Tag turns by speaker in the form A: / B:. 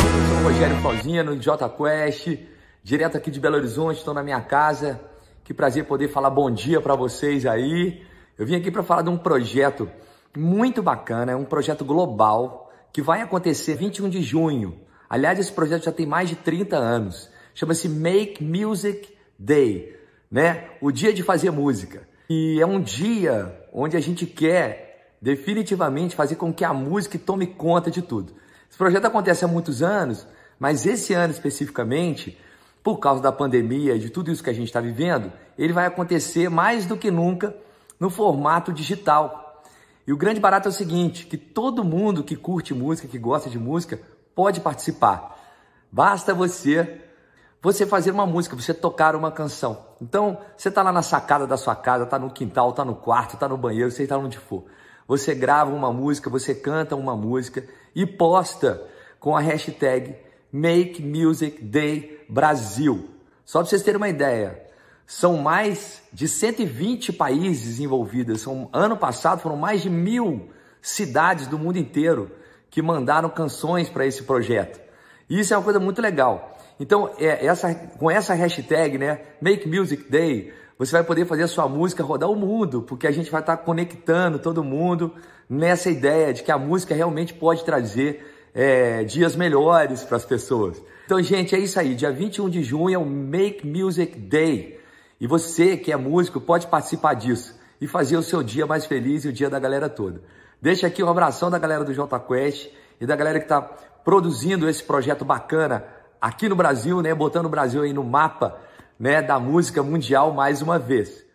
A: Sou o Rogério no J Quest, direto aqui de Belo Horizonte, estou na minha casa. Que prazer poder falar bom dia para vocês aí. Eu vim aqui para falar de um projeto muito bacana, é um projeto global que vai acontecer 21 de junho. Aliás, esse projeto já tem mais de 30 anos. Chama-se Make Music Day, né? O dia de fazer música. E é um dia onde a gente quer definitivamente fazer com que a música tome conta de tudo. Esse projeto acontece há muitos anos, mas esse ano especificamente, por causa da pandemia e de tudo isso que a gente está vivendo, ele vai acontecer mais do que nunca no formato digital. E o grande barato é o seguinte, que todo mundo que curte música, que gosta de música, pode participar. Basta você você fazer uma música, você tocar uma canção. Então, você está lá na sacada da sua casa, está no quintal, está no quarto, está no banheiro, você está onde for. Você grava uma música, você canta uma música e posta com a hashtag Make Music Day Brasil. Só para vocês terem uma ideia, são mais de 120 países envolvidos. São, ano passado foram mais de mil cidades do mundo inteiro que mandaram canções para esse projeto. E isso é uma coisa muito legal. Então, é, essa, com essa hashtag, né, Make Music Day, você vai poder fazer a sua música rodar o mundo, porque a gente vai estar tá conectando todo mundo nessa ideia de que a música realmente pode trazer é, dias melhores para as pessoas. Então, gente, é isso aí. Dia 21 de junho é o Make Music Day. E você que é músico pode participar disso e fazer o seu dia mais feliz e o dia da galera toda. Deixa aqui um abração da galera do JQuest e da galera que está produzindo esse projeto bacana aqui no Brasil, né? Botando o Brasil aí no mapa, né? Da música mundial mais uma vez.